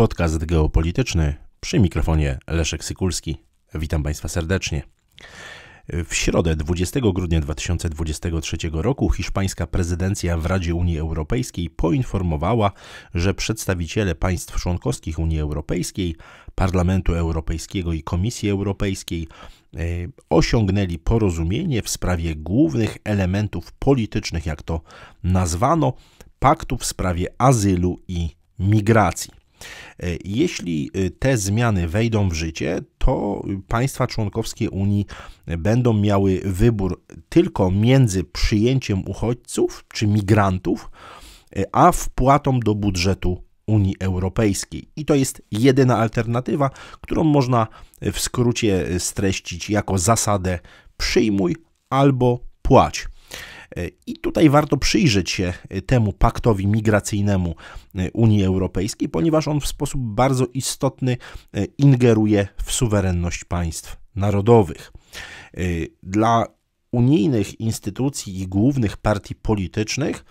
Podcast geopolityczny przy mikrofonie Leszek Sykulski. Witam Państwa serdecznie. W środę 20 grudnia 2023 roku hiszpańska prezydencja w Radzie Unii Europejskiej poinformowała, że przedstawiciele państw członkowskich Unii Europejskiej, Parlamentu Europejskiego i Komisji Europejskiej e, osiągnęli porozumienie w sprawie głównych elementów politycznych, jak to nazwano, paktu w sprawie azylu i migracji. E, jeśli e, te zmiany wejdą w życie, to państwa członkowskie Unii będą miały wybór tylko między przyjęciem uchodźców czy migrantów, e, a wpłatą do budżetu Unii Europejskiej. I to jest jedyna alternatywa, którą można w skrócie streścić jako zasadę przyjmuj albo płać. E, I tutaj warto przyjrzeć się e, temu paktowi migracyjnemu e, Unii Europejskiej, ponieważ on w sposób bardzo istotny ingeruje w suwerenność państw narodowych. Dla unijnych instytucji i głównych partii politycznych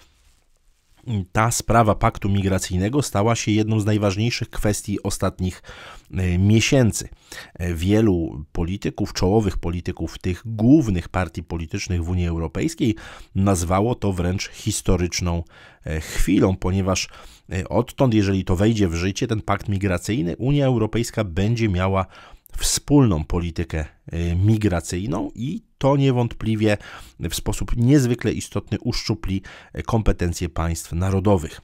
ta sprawa paktu migracyjnego stała się jedną z najważniejszych kwestii ostatnich e, miesięcy. E, wielu polityków, czołowych polityków tych głównych partii politycznych w Unii Europejskiej nazwało to wręcz historyczną e, chwilą, ponieważ odtąd, jeżeli to wejdzie w życie, ten pakt migracyjny, Unia Europejska będzie miała wspólną politykę y, migracyjną i to niewątpliwie w sposób niezwykle istotny uszczupli y, kompetencje państw narodowych.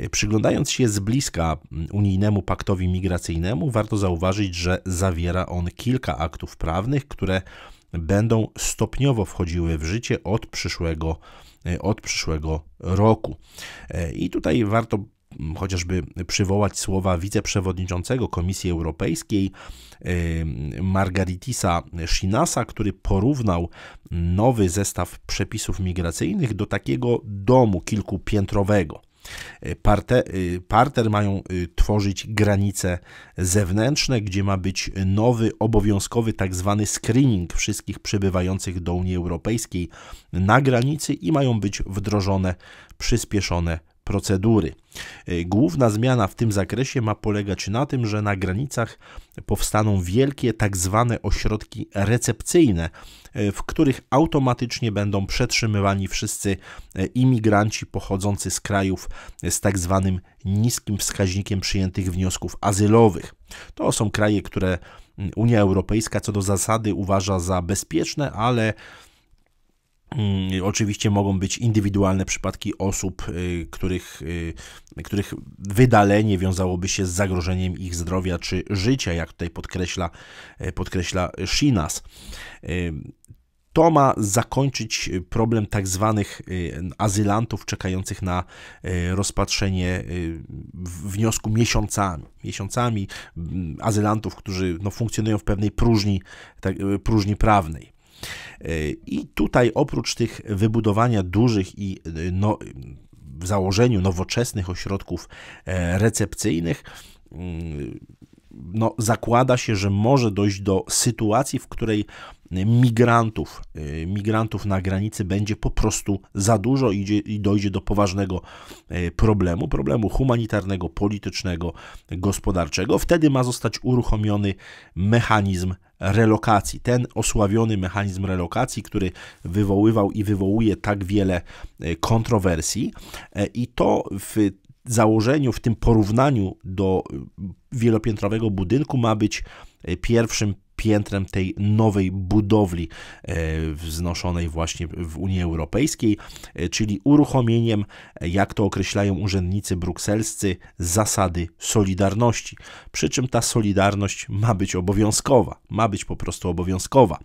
Y, przyglądając się z bliska mm, unijnemu paktowi migracyjnemu, warto zauważyć, że zawiera on kilka aktów prawnych, które będą stopniowo wchodziły w życie od przyszłego, od przyszłego roku. I tutaj warto chociażby przywołać słowa wiceprzewodniczącego Komisji Europejskiej Margaritisa Shinasa, który porównał nowy zestaw przepisów migracyjnych do takiego domu kilkupiętrowego. E, parte, e, parter mają e, tworzyć granice zewnętrzne, gdzie ma być nowy, obowiązkowy tak zwany screening wszystkich przybywających do Unii Europejskiej na granicy i mają być wdrożone przyspieszone procedury. E, główna zmiana w tym zakresie ma polegać na tym, że na granicach powstaną wielkie tak zwane ośrodki recepcyjne, e, w których automatycznie będą przetrzymywani wszyscy e, imigranci pochodzący z krajów z tak zwanym niskim wskaźnikiem przyjętych wniosków azylowych. To są kraje, które mm, Unia Europejska co do zasady uważa za bezpieczne, ale Mm, oczywiście mogą być indywidualne przypadki osób, y, których, y, których wydalenie wiązałoby się z zagrożeniem ich zdrowia czy życia, jak tutaj podkreśla, y, podkreśla Shinas. To ma zakończyć problem tak zwanych azylantów czekających na rozpatrzenie wniosku miesiącami. Miesiącami mm, azylantów, którzy no, funkcjonują w pewnej próżni, tak, próżni prawnej. E, I tutaj oprócz tych wybudowania dużych i e, no, w założeniu nowoczesnych ośrodków e, recepcyjnych, mm, no, zakłada się, że może dojść do sytuacji, w której migrantów, y, migrantów na granicy będzie po prostu za dużo i dojdzie do poważnego y, problemu, problemu humanitarnego, politycznego, gospodarczego. Wtedy ma zostać uruchomiony mechanizm relokacji. Ten osławiony mechanizm relokacji, który wywoływał i wywołuje tak wiele y, kontrowersji i to w założeniu, w tym porównaniu do y, wielopiętrowego budynku ma być y, pierwszym piętrem tej nowej budowli e, wznoszonej właśnie w Unii Europejskiej, e, czyli uruchomieniem, e, jak to określają urzędnicy brukselscy, zasady solidarności. Przy czym ta solidarność ma być obowiązkowa, ma być po prostu obowiązkowa.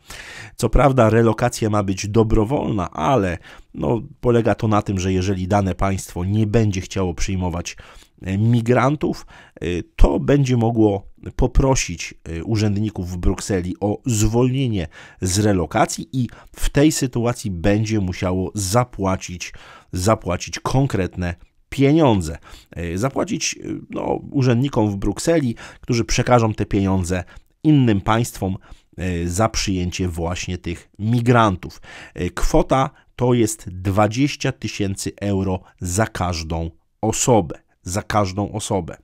Co prawda, relokacja ma być dobrowolna, ale no, polega to na tym, że jeżeli dane państwo nie będzie chciało przyjmować E, migrantów, e, to będzie mogło poprosić e, urzędników w Brukseli o zwolnienie z relokacji i w tej sytuacji będzie musiało zapłacić, zapłacić konkretne pieniądze. Zapłacić no, urzędnikom w Brukseli, którzy przekażą te pieniądze innym państwom za przyjęcie właśnie tych migrantów. Kwota to jest 20 tysięcy euro za każdą osobę za każdą osobę.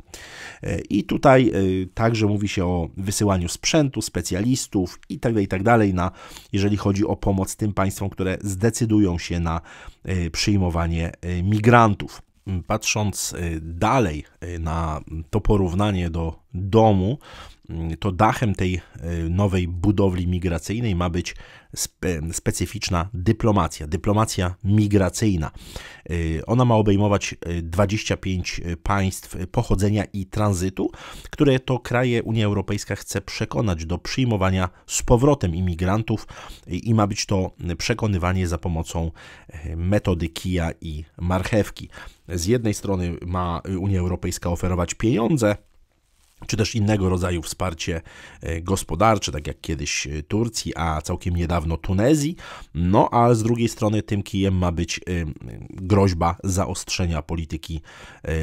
E, I tutaj e, także mówi się o wysyłaniu sprzętu, specjalistów itd., tak itd., tak na, jeżeli chodzi o pomoc tym państwom, które zdecydują się na e, przyjmowanie migrantów. Patrząc dalej na to porównanie do domu, to dachem tej e, nowej budowli migracyjnej ma być spe, specyficzna dyplomacja, dyplomacja migracyjna. E, ona ma obejmować 25 e, państw pochodzenia i tranzytu, które to kraje Unia Europejska chce przekonać do przyjmowania z powrotem imigrantów i ma być to przekonywanie za pomocą metody kija i marchewki. Z jednej strony ma Unia Europejska oferować pieniądze, czy też innego rodzaju wsparcie e, gospodarcze, tak jak kiedyś e, Turcji, a całkiem niedawno Tunezji. No a z drugiej strony tym kijem ma być e, groźba zaostrzenia polityki,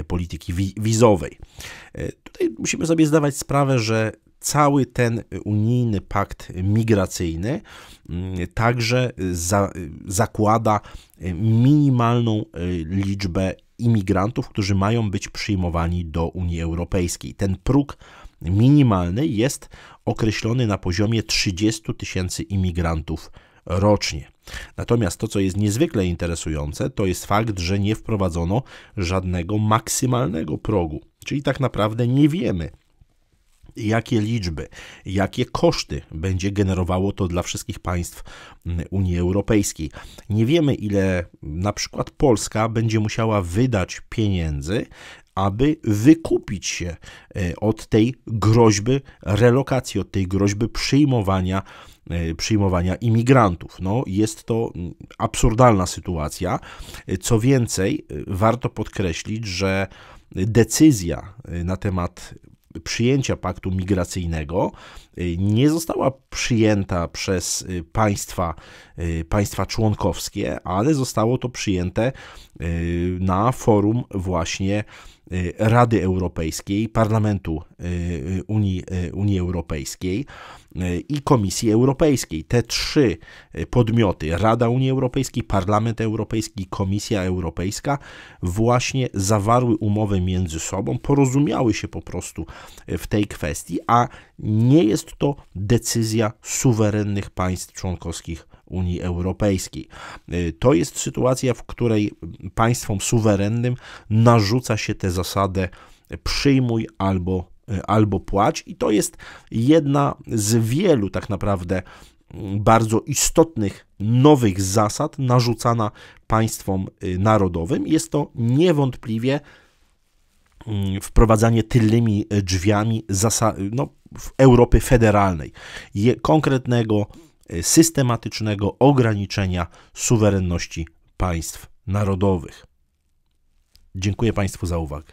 polityki wizowej. Tutaj musimy sobie zdawać sprawę, że cały ten unijny pakt migracyjny mm, także za, zakłada minimalną liczbę imigrantów, którzy mają być przyjmowani do Unii Europejskiej. Ten próg minimalny jest określony na poziomie 30 tysięcy imigrantów rocznie. Natomiast to, co jest niezwykle interesujące, to jest fakt, że nie wprowadzono żadnego maksymalnego progu. Czyli tak naprawdę nie wiemy, jakie liczby, jakie koszty będzie generowało to dla wszystkich państw mm, Unii Europejskiej. Nie wiemy, ile na przykład Polska będzie musiała wydać pieniędzy, aby wykupić się e, od tej groźby relokacji, od tej groźby przyjmowania e, przyjmowania imigrantów. No, jest to mm, absurdalna sytuacja. E, co więcej, warto podkreślić, że decyzja na temat przyjęcia paktu migracyjnego y, nie została przyjęta przez y, państwa, y, państwa członkowskie, ale zostało to przyjęte na forum właśnie Y, Rady Europejskiej, Parlamentu y, Unii, y, Unii Europejskiej i Komisji Europejskiej. Te trzy podmioty Rada Unii Europejskiej, Parlament Europejski, Komisja Europejska właśnie zawarły umowę między sobą, porozumiały się po prostu w tej kwestii, a nie jest to decyzja suwerennych państw członkowskich Unii Europejskiej. Y, to jest sytuacja, w której państwom suwerennym narzuca się tę zasadę przyjmuj albo, y, albo płać, i to jest jedna z wielu tak naprawdę mm, bardzo istotnych nowych zasad narzucana państwom y, narodowym. Jest to niewątpliwie mm, wprowadzanie tylnymi drzwiami zasa- no, Europy federalnej, konkretnego, e, systematycznego ograniczenia suwerenności państw narodowych. Dziękuję Państwu za uwagę.